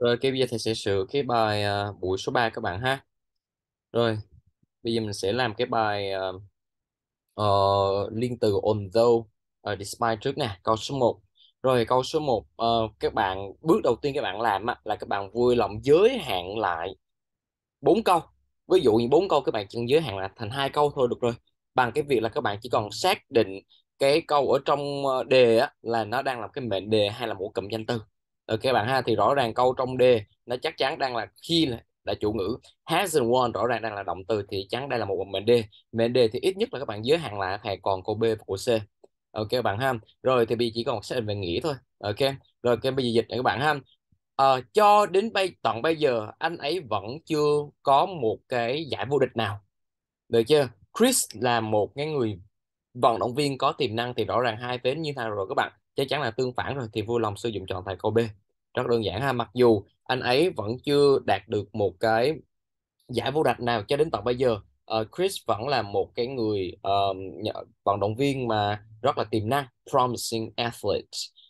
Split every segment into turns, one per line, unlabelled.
Rồi cái bây giờ thầy sẽ sửa cái bài à, buổi số 3 các bạn ha. Rồi, bây giờ mình sẽ làm cái bài à, uh, liên từ although uh, despite trước nè, câu số 1. Rồi câu số 1 uh, ờ, các bạn bước đầu tiên các bạn làm á, là các bạn vui lòng giới hạn lại bốn câu. Ví dụ như bốn câu các bạn chỉ cần giới hạn là thành hai câu thôi được rồi. Bằng cái việc là các bạn chỉ còn xác định cái câu ở trong đề á, là nó đang làm cái mệnh đề hay là một cụm danh từ ok ờ, bạn ha thì rõ ràng câu trong D nó chắc chắn đang là khi là, là chủ ngữ hasn't won rõ ràng đang là động từ thì chắn đây là một mệnh đề mệnh đề thì ít nhất là các bạn giới hạn là phải còn cô B và cô C ok ờ, bạn ha rồi thì bây chỉ còn một xác định về nghĩa thôi ờ, ok rồi cái bây giờ dịch này các bạn ha à, cho đến bây tận bây giờ anh ấy vẫn chưa có một cái giải vô địch nào được chưa Chris là một cái người vận động viên có tiềm năng thì rõ ràng hai vế như thằng rồi các bạn chắc chắn là tương phản rồi thì vui lòng sử dụng chọn thầy câu B rất đơn giản ha mặc dù anh ấy vẫn chưa đạt được một cái giải vô địch nào cho đến tận bây giờ uh, Chris vẫn là một cái người uh, vận động viên mà rất là tiềm năng promising athlete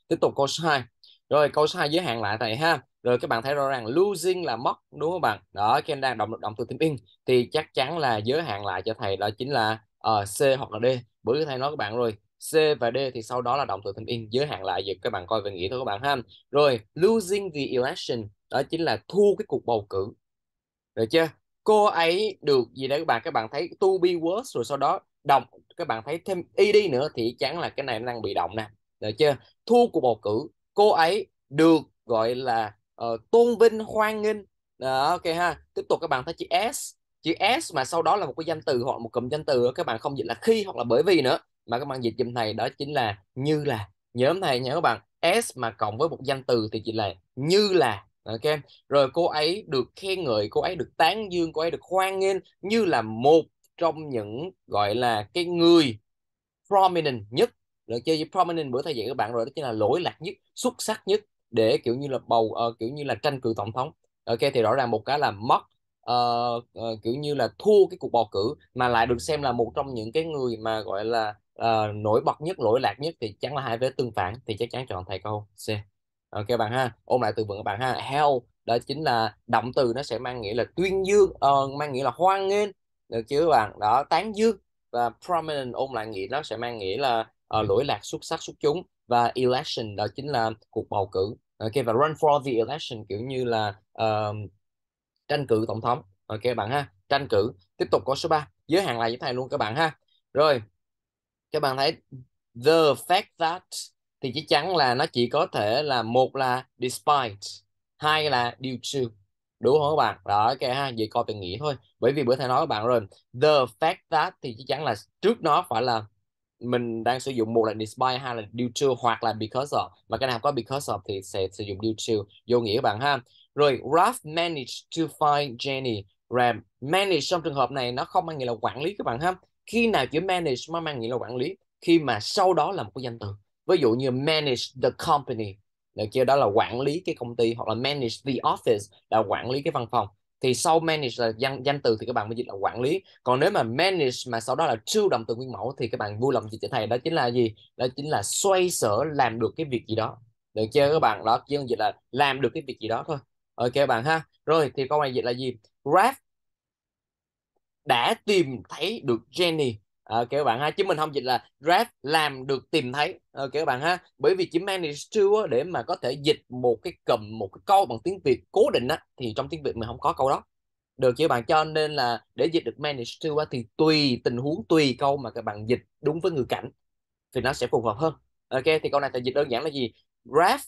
tiếp tục câu số 2 rồi câu số 2 giới hạn lại thầy ha rồi các bạn thấy rõ ràng losing là mất đúng không bạn đó Ken đang động động từ tiếng in thì chắc chắn là giới hạn lại cho thầy đó chính là uh, C hoặc là D bởi vì thầy nói các bạn rồi C và D thì sau đó là động từ thanh in giới hạn lại giật các bạn coi về nghĩa thôi các bạn ha rồi losing the election đó chính là thua cái cuộc bầu cử được chưa cô ấy được gì đấy các bạn các bạn thấy to be worse rồi sau đó đồng các bạn thấy thêm ed nữa thì chắc là cái này nó đang bị động nè được chưa thua cuộc bầu cử cô ấy được gọi là uh, tôn vinh hoan nghênh đó, ok ha tiếp tục các bạn thấy chữ s chữ s mà sau đó là một cái danh từ hoặc một cụm danh từ các bạn không dịch là khi hoặc là bởi vì nữa mà các bạn dịch giùm thầy đó chính là như là nhớ thầy nhớ các bạn s mà cộng với một danh từ thì chỉ là như là ok rồi cô ấy được khen ngợi cô ấy được tán dương cô ấy được hoan nghênh như là một trong những gọi là cái người prominent nhất chơi với prominent bữa thầy dạy các bạn rồi đó chính là lỗi lạc nhất xuất sắc nhất để kiểu như là bầu uh, kiểu như là tranh cử tổng thống ok thì rõ ràng một cái là mất uh, uh, kiểu như là thua cái cuộc bầu cử mà lại được xem là một trong những cái người mà gọi là uh, nổi bật nhất lỗi lạc nhất thì chắc là hai vế tương phản thì chắc chắn chọn thầy câu C ok bạn ha Ôm lại từ vựng các bạn ha help đó chính là động từ nó sẽ mang nghĩa là tuyên dương uh, mang nghĩa là hoan nghênh được chứ bạn đó tán dương và prominent ôm lại nghĩa nó sẽ mang nghĩa là uh, lỗi lạc xuất sắc xuất chúng và election đó chính là cuộc bầu cử ok và run for the election kiểu như là uh, tranh cử tổng thống ok bạn ha tranh cử tiếp tục có số 3 giới hạn lại với thầy luôn các bạn ha rồi các bạn thấy the fact that thì chắc chắn là nó chỉ có thể là một là despite hai là due to đúng không các bạn đó ok ha vậy coi từ nghĩa thôi bởi vì bữa thầy nói các bạn rồi the fact that thì chắc chắn là trước nó phải là mình đang sử dụng một là despite hai là due to hoặc là because of mà cái nào có because of thì sẽ sử dụng due to vô nghĩa các bạn ha rồi Ralph managed to find Jenny Ram managed trong trường hợp này nó không mang nghĩa là quản lý các bạn ha khi nào chữ manage nó mang nghĩa là quản lý khi mà sau đó là một cái danh từ ví dụ như manage the company được chưa đó là quản lý cái công ty hoặc là manage the office là quản lý cái văn phòng thì sau manage là danh danh từ thì các bạn mới dịch là quản lý còn nếu mà manage mà sau đó là true động từ nguyên mẫu thì các bạn vui lòng dịch cho thầy đó chính là gì đó chính là xoay sở làm được cái việc gì đó được chưa các bạn đó chứ dịch là làm được cái việc gì đó thôi ok các bạn ha rồi thì câu này dịch là gì wrap đã tìm thấy được Jenny à, ờ, các bạn ha chứ mình không dịch là draft làm được tìm thấy à, ờ, các bạn ha bởi vì chỉ manage to để mà có thể dịch một cái cầm một cái câu bằng tiếng Việt cố định á thì trong tiếng Việt mình không có câu đó được chứ bạn cho nên là để dịch được manage to thì tùy tình huống tùy câu mà các bạn dịch đúng với ngữ cảnh thì nó sẽ phù hợp hơn ok thì câu này thì dịch đơn giản là gì Ralph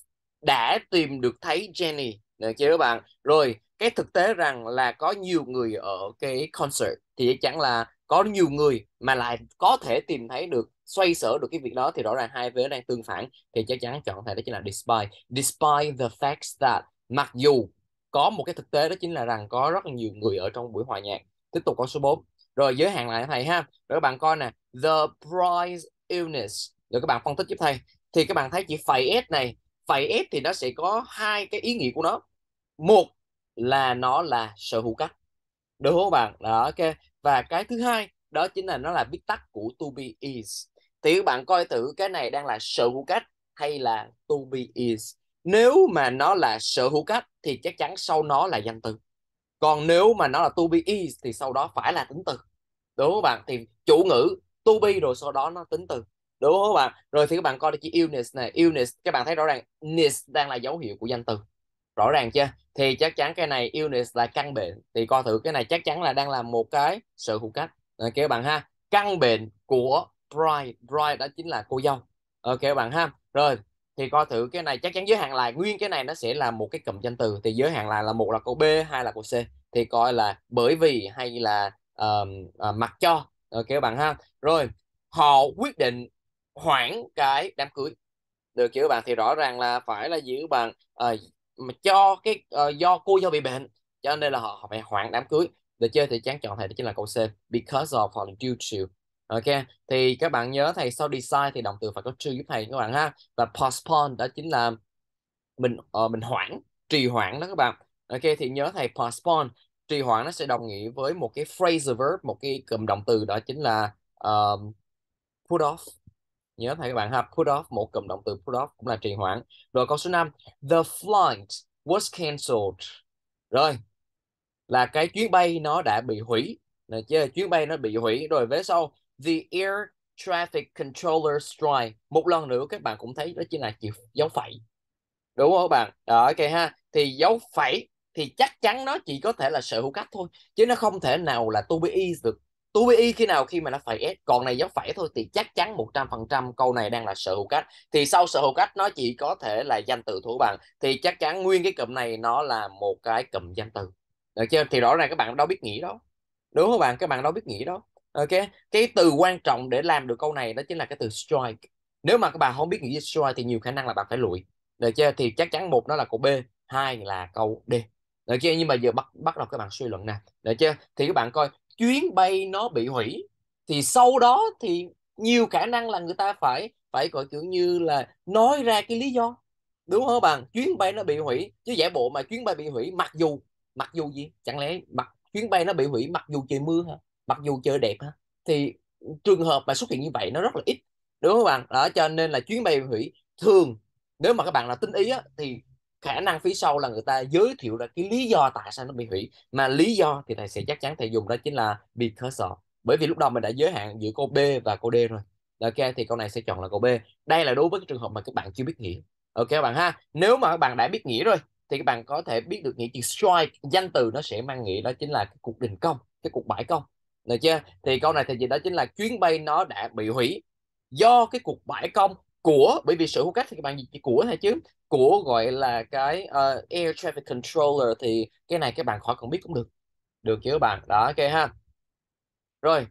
đã tìm được thấy Jenny được chưa các bạn rồi cái thực tế rằng là có nhiều người ở cái concert thì chẳng là có nhiều người mà lại có thể tìm thấy được xoay sở được cái việc đó thì rõ ràng hai vế đang tương phản thì chắc chắn chọn thể đó chính là despite despite the fact that mặc dù có một cái thực tế đó chính là rằng có rất là nhiều người ở trong buổi hòa nhạc tiếp tục con số 4 rồi giới hạn lại thầy ha rồi các bạn coi nè the prize illness rồi các bạn phân tích giúp thầy thì các bạn thấy chỉ phẩy s này phẩy s thì nó sẽ có hai cái ý nghĩa của nó một là nó là sở hữu cách đúng không bạn đó ok và cái thứ hai đó chính là nó là viết tắt của to be is thì các bạn coi thử cái này đang là sở hữu cách hay là to be is nếu mà nó là sở hữu cách thì chắc chắn sau nó là danh từ còn nếu mà nó là to be is thì sau đó phải là tính từ đúng không bạn thì chủ ngữ to be rồi sau đó nó tính từ đúng không bạn rồi thì các bạn coi được chữ illness này illness các bạn thấy rõ ràng ness đang là dấu hiệu của danh từ rõ ràng chưa thì chắc chắn cái này illness là căn bệnh thì coi thử cái này chắc chắn là đang làm một cái sự hụt cách ok ờ, bạn ha căn bệnh của bride bride đó chính là cô dâu ok ờ, bạn ha rồi thì coi thử cái này chắc chắn giới hạn là nguyên cái này nó sẽ là một cái cụm danh từ thì giới hạn là là một là câu b hai là câu c thì coi là bởi vì hay là um, uh, mặc cho ok bạn ha rồi họ quyết định hoãn cái đám cưới được chưa bạn thì rõ ràng là phải là giữ bằng uh, mà cho cái uh, do cô do bị bệnh cho nên là họ, phải hoãn đám cưới để chơi thì chán chọn thầy đó chính là câu C because of hoặc là due to ok thì các bạn nhớ thầy sau decide thì động từ phải có to giúp thầy các bạn ha và postpone đó chính là mình uh, mình hoãn trì hoãn đó các bạn ok thì nhớ thầy postpone trì hoãn nó sẽ đồng nghĩa với một cái phrasal verb một cái cụm động từ đó chính là uh, put off nhớ thầy các bạn ha put off một cụm động từ put off cũng là trì hoãn rồi câu số 5 the flight was cancelled rồi là cái chuyến bay nó đã bị hủy Đấy, chứ chuyến bay nó bị hủy rồi về sau the air traffic controller strike một lần nữa các bạn cũng thấy đó chính là chữ dấu phẩy đúng không các bạn đó, ok ha thì dấu phẩy thì chắc chắn nó chỉ có thể là sở hữu cách thôi chứ nó không thể nào là to be is được túi y khi nào khi mà nó phải S còn này dấu phải thôi thì chắc chắn 100% câu này đang là sở hữu cách thì sau sở hữu cách nó chỉ có thể là danh từ thủ bằng thì chắc chắn nguyên cái cụm này nó là một cái cụm danh từ được chưa thì rõ ràng các bạn đâu biết nghĩ đó đúng không bạn các bạn đâu biết nghĩ đó ok cái từ quan trọng để làm được câu này đó chính là cái từ strike nếu mà các bạn không biết nghĩ strike thì nhiều khả năng là bạn phải lụi được chưa thì chắc chắn một nó là câu B hai là câu D được chưa nhưng mà giờ bắt bắt đầu các bạn suy luận nè được chưa thì các bạn coi chuyến bay nó bị hủy thì sau đó thì nhiều khả năng là người ta phải phải gọi kiểu như là nói ra cái lý do đúng không bạn chuyến bay nó bị hủy chứ giải bộ mà chuyến bay bị hủy mặc dù mặc dù gì chẳng lẽ mặc chuyến bay nó bị hủy mặc dù trời mưa hả mặc dù trời đẹp hả thì trường hợp mà xuất hiện như vậy nó rất là ít đúng không bạn đó cho nên là chuyến bay bị hủy thường nếu mà các bạn là tinh ý á, thì khả năng phía sau là người ta giới thiệu ra cái lý do tại sao nó bị hủy mà lý do thì thầy sẽ chắc chắn thầy dùng đó chính là because of bởi vì lúc đầu mình đã giới hạn giữa câu B và câu D rồi ok thì câu này sẽ chọn là câu B đây là đối với cái trường hợp mà các bạn chưa biết nghĩa ok các bạn ha nếu mà các bạn đã biết nghĩa rồi thì các bạn có thể biết được nghĩa chữ strike danh từ nó sẽ mang nghĩa đó chính là cái cuộc đình công cái cuộc bãi công được chưa thì câu này thì gì đó chính là chuyến bay nó đã bị hủy do cái cuộc bãi công của bởi vì sở hữu cách thì các bạn dịch của thôi chứ của gọi là cái uh, air traffic controller thì cái này các bạn khỏi cần biết cũng được được chứ các bạn đó ok ha rồi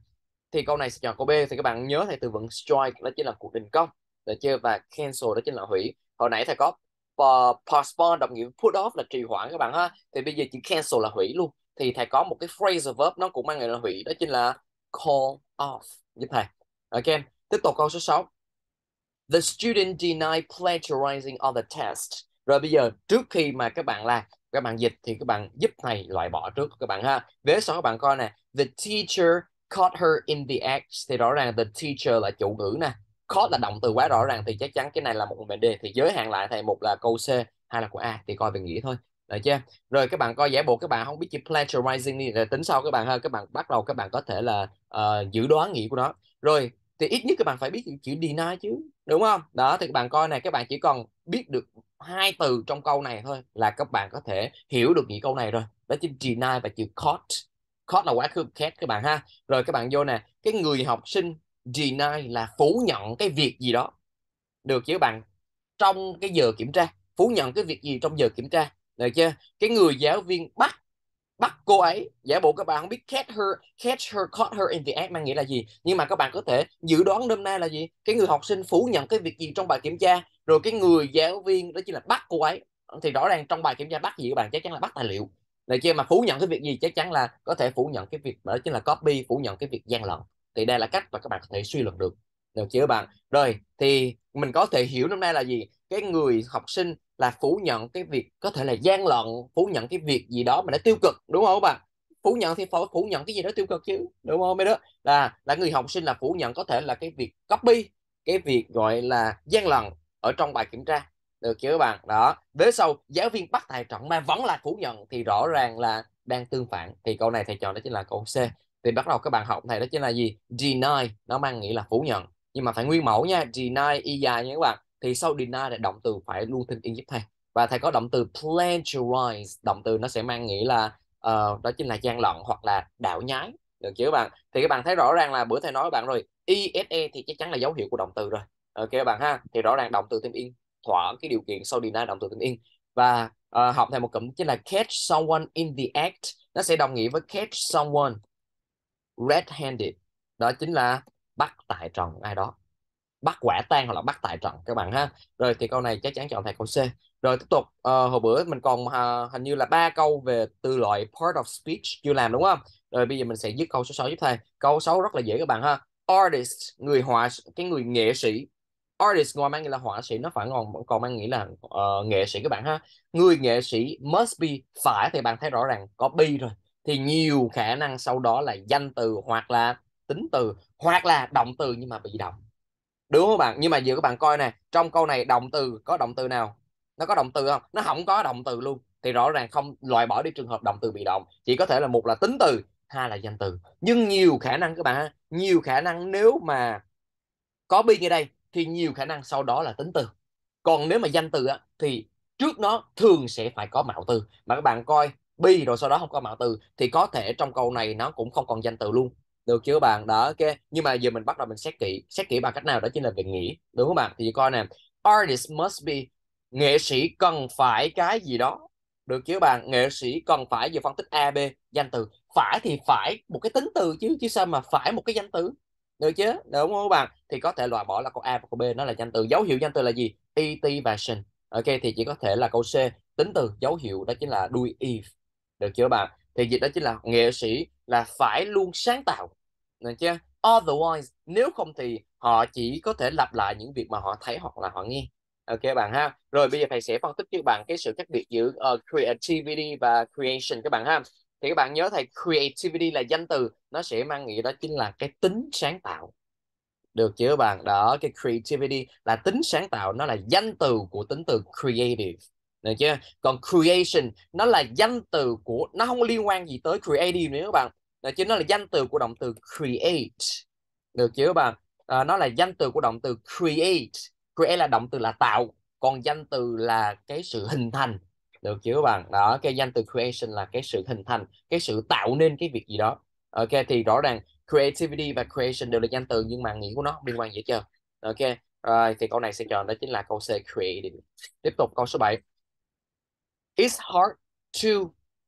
thì câu này sẽ chọn câu B thì các bạn nhớ thầy từ vựng strike đó chính là cuộc đình công được chưa và cancel đó chính là hủy hồi nãy thầy có ờ, postpone đồng nghĩa put off là trì hoãn các bạn ha thì bây giờ chỉ cancel là hủy luôn thì thầy có một cái phrasal verb nó cũng mang nghĩa là hủy đó chính là call off giúp thầy ok tiếp tục câu số 6 The student denied plagiarizing on the test. Rồi bây giờ trước khi mà các bạn làm, các bạn dịch thì các bạn giúp thầy loại bỏ trước các bạn ha. Vế sau các bạn coi nè. The teacher caught her in the act. Thì rõ ràng the teacher là chủ ngữ nè. Caught là động từ quá rõ ràng thì chắc chắn cái này là một mệnh đề. Thì giới hạn lại thầy một là câu C, hay là của A. Thì coi về nghĩa thôi. Được chưa? Rồi các bạn coi giả bộ các bạn không biết chữ plagiarizing đi. Rồi tính sau các bạn ha. Các bạn bắt đầu các bạn có thể là uh, dự đoán nghĩa của nó. Rồi thì ít nhất các bạn phải biết chữ deny chứ đúng không đó thì các bạn coi này các bạn chỉ còn biết được hai từ trong câu này thôi là các bạn có thể hiểu được những câu này rồi đó chính deny và chữ caught caught là quá khứ cat các bạn ha rồi các bạn vô nè cái người học sinh deny là phủ nhận cái việc gì đó được chứ các bạn trong cái giờ kiểm tra phủ nhận cái việc gì trong giờ kiểm tra được chưa cái người giáo viên bắt bắt cô ấy giả bộ các bạn không biết catch her catch her caught her in the act mang nghĩa là gì nhưng mà các bạn có thể dự đoán đêm nay là gì cái người học sinh phủ nhận cái việc gì trong bài kiểm tra rồi cái người giáo viên đó chính là bắt cô ấy thì rõ ràng trong bài kiểm tra bắt gì các bạn chắc chắn là bắt tài liệu này kia mà phủ nhận cái việc gì chắc chắn là có thể phủ nhận cái việc đó chính là copy phủ nhận cái việc gian lận thì đây là cách mà các bạn có thể suy luận được được chưa bạn rồi thì mình có thể hiểu hôm nay là gì cái người học sinh là phủ nhận cái việc có thể là gian lận phủ nhận cái việc gì đó mà nó tiêu cực đúng không bạn? phủ nhận thì phải phủ nhận cái gì đó tiêu cực chứ đúng không mấy đó là là người học sinh là phủ nhận có thể là cái việc copy cái việc gọi là gian lận ở trong bài kiểm tra được chưa các bạn đó vế sau giáo viên bắt tài trọng mà vẫn là phủ nhận thì rõ ràng là đang tương phản thì câu này thầy chọn đó chính là câu C thì bắt đầu các bạn học này đó chính là gì deny nó mang nghĩa là phủ nhận nhưng mà phải nguyên mẫu nha deny y dài nha các bạn thì sau deny là động từ phải luôn thêm in giúp thầy và thầy có động từ plagiarize động từ nó sẽ mang nghĩa là uh, đó chính là gian lận hoặc là đạo nhái được chưa các bạn thì các bạn thấy rõ ràng là bữa thầy nói với bạn rồi ISE e thì chắc chắn là dấu hiệu của động từ rồi ok các bạn ha thì rõ ràng động từ thêm in thỏa cái điều kiện sau deny động từ thêm in và uh, học thêm một cụm chính là catch someone in the act nó sẽ đồng nghĩa với catch someone red-handed đó chính là bắt tại trần ai đó bắt quả tang hoặc là bắt tại trận các bạn ha rồi thì câu này chắc chắn chọn thầy câu C rồi tiếp tục uh, hồi bữa mình còn uh, hình như là ba câu về từ loại part of speech chưa làm đúng không rồi bây giờ mình sẽ dứt câu số 6 giúp thầy câu 6 rất là dễ các bạn ha artist người họa cái người nghệ sĩ artist ngoài mang nghĩa là họa sĩ nó phải còn còn mang nghĩa là uh, nghệ sĩ các bạn ha người nghệ sĩ must be phải thì bạn thấy rõ ràng có be rồi thì nhiều khả năng sau đó là danh từ hoặc là tính từ hoặc là động từ nhưng mà bị động đúng không bạn nhưng mà giờ các bạn coi nè trong câu này động từ có động từ nào nó có động từ không nó không có động từ luôn thì rõ ràng không loại bỏ đi trường hợp động từ bị động chỉ có thể là một là tính từ hai là danh từ nhưng nhiều khả năng các bạn nhiều khả năng nếu mà có bi như đây thì nhiều khả năng sau đó là tính từ còn nếu mà danh từ á, thì trước nó thường sẽ phải có mạo từ mà các bạn coi bi rồi sau đó không có mạo từ thì có thể trong câu này nó cũng không còn danh từ luôn được chưa các bạn đó ok nhưng mà giờ mình bắt đầu mình xét kỹ xét kỹ bằng cách nào đó chính là về nghĩ đúng không bạn thì coi nè artist must be nghệ sĩ cần phải cái gì đó được chứ bạn nghệ sĩ cần phải vừa phân tích a b danh từ phải thì phải một cái tính từ chứ chứ sao mà phải một cái danh từ được chứ đúng không bạn thì có thể loại bỏ là câu a và câu b nó là danh từ dấu hiệu danh từ là gì et và ok thì chỉ có thể là câu c tính từ dấu hiệu đó chính là đuôi if được chưa bạn thì việc đó chính là nghệ sĩ là phải luôn sáng tạo được chưa otherwise nếu không thì họ chỉ có thể lặp lại những việc mà họ thấy hoặc là họ nghe ok bạn ha rồi bây giờ thầy sẽ phân tích cho bạn cái sự khác biệt giữa uh, creativity và creation các bạn ha thì các bạn nhớ thầy creativity là danh từ nó sẽ mang nghĩa đó chính là cái tính sáng tạo được chưa bạn đó cái creativity là tính sáng tạo nó là danh từ của tính từ creative được chưa còn creation nó là danh từ của nó không liên quan gì tới creative nữa các bạn được chứ nó là danh từ của động từ create được chưa các bạn à, nó là danh từ của động từ create create là động từ là tạo còn danh từ là cái sự hình thành được chưa các bạn đó cái danh từ creation là cái sự hình thành cái sự tạo nên cái việc gì đó ok thì rõ ràng creativity và creation đều là danh từ nhưng mà nghĩa của nó liên quan gì hết trơn ok rồi thì câu này sẽ chọn đó chính là câu C creative tiếp tục câu số 7 is hard to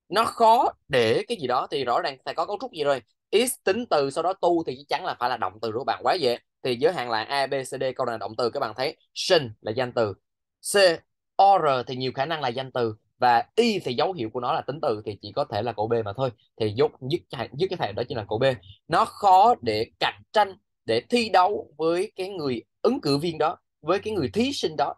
nó khó để cái gì đó thì rõ ràng phải có cấu trúc gì rồi is tính từ sau đó tu thì chắc chắn là phải là động từ của bạn quá dễ thì giới hạn là a b c d câu này là động từ các bạn thấy shin là danh từ c or thì nhiều khả năng là danh từ và y thì dấu hiệu của nó là tính từ thì chỉ có thể là cậu b mà thôi thì dứt dứt dứt cái thằng đó chính là cậu b nó khó để cạnh tranh để thi đấu với cái người ứng cử viên đó với cái người thí sinh đó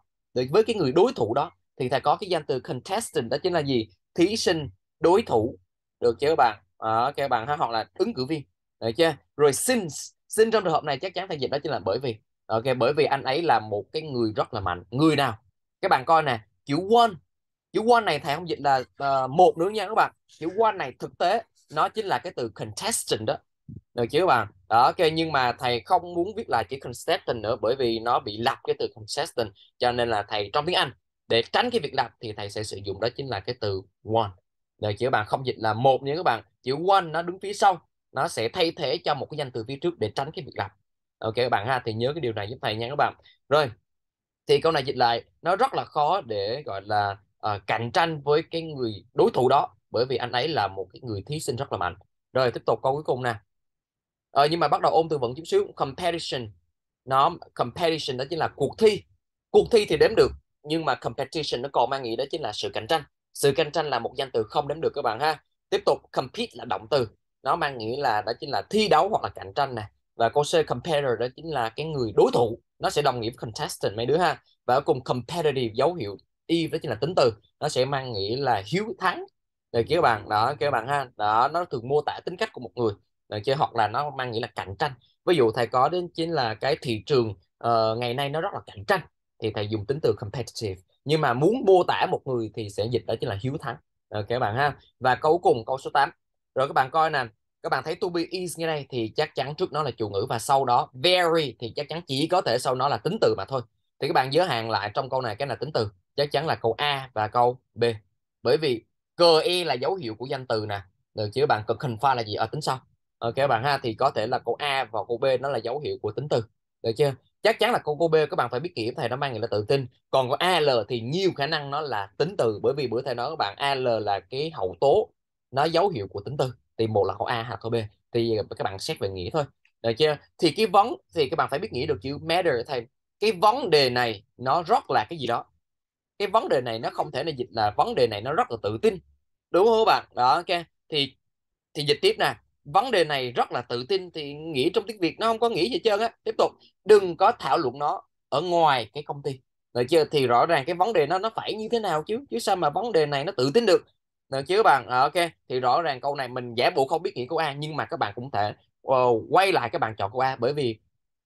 với cái người đối thủ đó thì thầy có cái danh từ contestant đó chính là gì thí sinh đối thủ được chưa các bạn à, các bạn ha hoặc là ứng cử viên được chưa rồi since since trong trường hợp này chắc chắn thầy dịch đó chính là bởi vì ok bởi vì anh ấy là một cái người rất là mạnh người nào các bạn coi nè chữ one chữ one này thầy không dịch là uh, một nữa nha các bạn chữ one này thực tế nó chính là cái từ contestant đó được chứ các bạn đó ok nhưng mà thầy không muốn viết lại chữ contestant nữa bởi vì nó bị lặp cái từ contestant cho nên là thầy trong tiếng anh để tránh cái việc lặp thì thầy sẽ sử dụng đó chính là cái từ one để chỉ các bạn không dịch là một nhưng các bạn chữ one nó đứng phía sau nó sẽ thay thế cho một cái danh từ phía trước để tránh cái việc lặp ok các bạn ha thì nhớ cái điều này giúp thầy nha các bạn rồi thì câu này dịch lại nó rất là khó để gọi là uh, cạnh tranh với cái người đối thủ đó bởi vì anh ấy là một cái người thí sinh rất là mạnh rồi tiếp tục câu cuối cùng nè ờ, nhưng mà bắt đầu ôm từ vựng chút xíu competition nó competition đó chính là cuộc thi cuộc thi thì đếm được nhưng mà competition nó còn mang nghĩa đó chính là sự cạnh tranh sự cạnh tranh là một danh từ không đếm được các bạn ha tiếp tục compete là động từ nó mang nghĩa là đó chính là thi đấu hoặc là cạnh tranh này và câu C competitor đó chính là cái người đối thủ nó sẽ đồng nghĩa với contestant mấy đứa ha và ở cùng competitive dấu hiệu y đó chính là tính từ nó sẽ mang nghĩa là hiếu thắng rồi các bạn đó các bạn ha đó nó thường mô tả tính cách của một người rồi kia hoặc là nó mang nghĩa là cạnh tranh ví dụ thầy có đến chính là cái thị trường uh, ngày nay nó rất là cạnh tranh thì thầy dùng tính từ competitive nhưng mà muốn mô tả một người thì sẽ dịch đó chính là hiếu thắng ok các bạn ha và câu cùng câu số 8 rồi các bạn coi nè các bạn thấy to be is như đây thì chắc chắn trước nó là chủ ngữ và sau đó very thì chắc chắn chỉ có thể sau nó là tính từ mà thôi thì các bạn giới hạn lại trong câu này cái là tính từ chắc chắn là câu A và câu B bởi vì cờ e là dấu hiệu của danh từ nè được chứ các bạn cần pha là gì ở ờ, tính sau ok các bạn ha thì có thể là câu A và câu B nó là dấu hiệu của tính từ được chưa chắc chắn là cô cô B các bạn phải biết kiểm thầy nó mang người là tự tin còn có AL thì nhiều khả năng nó là tính từ bởi vì bữa thầy nói các bạn AL là cái hậu tố nó dấu hiệu của tính từ thì một là câu A hoặc câu B thì các bạn xét về nghĩa thôi được chưa thì cái vấn thì các bạn phải biết nghĩa được chữ matter thầy cái vấn đề này nó rất là cái gì đó cái vấn đề này nó không thể là dịch là vấn đề này nó rất là tự tin đúng không các bạn đó ok thì thì dịch tiếp nè vấn đề này rất là tự tin thì nghĩ trong tiếng việt nó không có nghĩ gì trơn á tiếp tục đừng có thảo luận nó ở ngoài cái công ty được chưa thì rõ ràng cái vấn đề nó nó phải như thế nào chứ chứ sao mà vấn đề này nó tự tin được được chứ bạn à, ok thì rõ ràng câu này mình giả bộ không biết nghĩ câu a nhưng mà các bạn cũng thể uh, quay lại các bạn chọn câu a bởi vì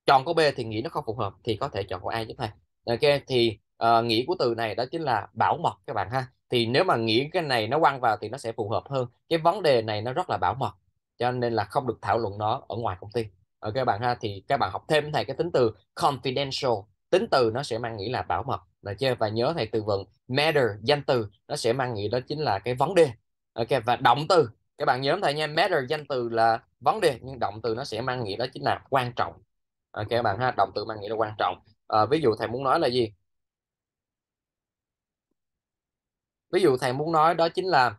chọn câu b thì nghĩ nó không phù hợp thì có thể chọn câu a giúp thầy ok thì uh, ờ, nghĩa của từ này đó chính là bảo mật các bạn ha thì nếu mà nghĩ cái này nó quăng vào thì nó sẽ phù hợp hơn cái vấn đề này nó rất là bảo mật cho nên là không được thảo luận nó ở ngoài công ty ok bạn ha thì các bạn học thêm thầy cái tính từ confidential tính từ nó sẽ mang nghĩa là bảo mật được chưa và nhớ thầy từ vựng matter danh từ nó sẽ mang nghĩa đó chính là cái vấn đề ok và động từ các bạn nhớ thầy nha matter danh từ là vấn đề nhưng động từ nó sẽ mang nghĩa đó chính là quan trọng ok các bạn ha động từ mang nghĩa là quan trọng à, ví dụ thầy muốn nói là gì ví dụ thầy muốn nói đó chính là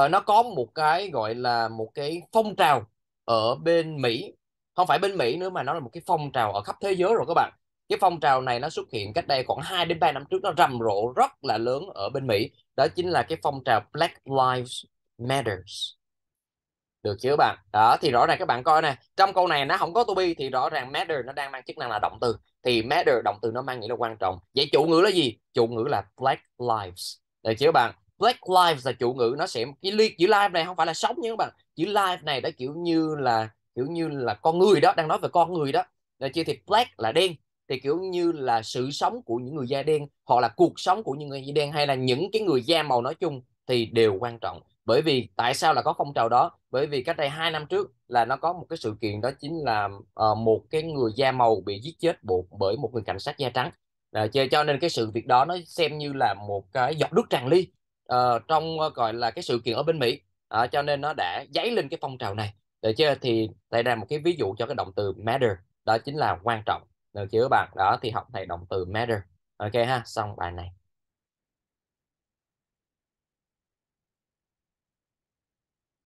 Ờ, nó có một cái gọi là một cái phong trào ở bên Mỹ không phải bên Mỹ nữa mà nó là một cái phong trào ở khắp thế giới rồi các bạn cái phong trào này nó xuất hiện cách đây khoảng 2 đến 3 năm trước nó rầm rộ rất là lớn ở bên Mỹ đó chính là cái phong trào Black Lives Matters được chưa bạn đó thì rõ ràng các bạn coi nè trong câu này nó không có to be thì rõ ràng matter nó đang mang chức năng là động từ thì matter động từ nó mang nghĩa là quan trọng vậy chủ ngữ là gì chủ ngữ là Black Lives được chưa bạn Black Lives là chủ ngữ nó sẽ cái li, chữ live này không phải là sống nha các bạn chữ live này đã kiểu như là kiểu như là con người đó đang nói về con người đó là chưa thì black là đen thì kiểu như là sự sống của những người da đen họ là cuộc sống của những người da đen hay là những cái người da màu nói chung thì đều quan trọng bởi vì tại sao là có phong trào đó bởi vì cách đây hai năm trước là nó có một cái sự kiện đó chính là uh, một cái người da màu bị giết chết buộc bởi một người cảnh sát da trắng à, cho nên cái sự việc đó nó xem như là một cái giọt nước tràn ly uh, trong uh, gọi là cái sự kiện ở bên Mỹ uh, cho nên nó đã dấy lên cái phong trào này được chưa thì đây là một cái ví dụ cho cái động từ matter đó chính là quan trọng được chưa bạn đó thì học thầy động từ matter ok ha xong bài này